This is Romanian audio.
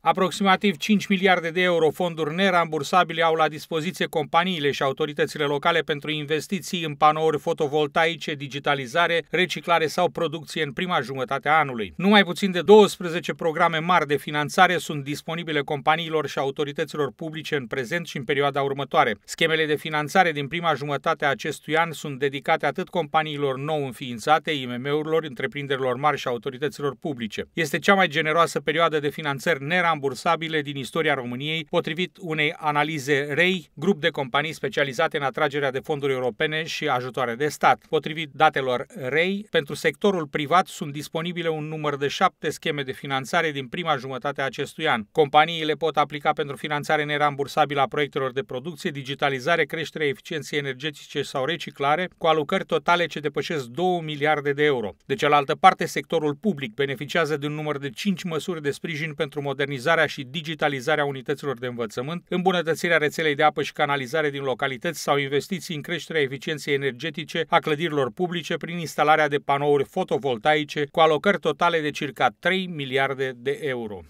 Aproximativ 5 miliarde de euro fonduri nerambursabile au la dispoziție companiile și autoritățile locale pentru investiții în panouri fotovoltaice, digitalizare, reciclare sau producție în prima jumătate a anului. Numai puțin de 12 programe mari de finanțare sunt disponibile companiilor și autorităților publice în prezent și în perioada următoare. Schemele de finanțare din prima jumătate a acestui an sunt dedicate atât companiilor nou înființate, IMM-urilor, întreprinderilor mari și autorităților publice. Este cea mai generoasă perioadă de finanțări nerambursabile nerambursabile din istoria României, potrivit unei analize REI, grup de companii specializate în atragerea de fonduri europene și ajutoare de stat. Potrivit datelor REI, pentru sectorul privat sunt disponibile un număr de șapte scheme de finanțare din prima jumătate a acestui an. Companiile pot aplica pentru finanțare nerambursabilă a proiectelor de producție, digitalizare, creștere, eficienței energetice sau reciclare, cu alocări totale ce depășesc 2 miliarde de euro. De cealaltă parte, sectorul public beneficiază de un număr de 5 măsuri de sprijin pentru modernizare modernizarea și digitalizarea unităților de învățământ, îmbunătățirea rețelei de apă și canalizare din localități sau investiții în creșterea eficienței energetice a clădirilor publice prin instalarea de panouri fotovoltaice cu alocări totale de circa 3 miliarde de euro.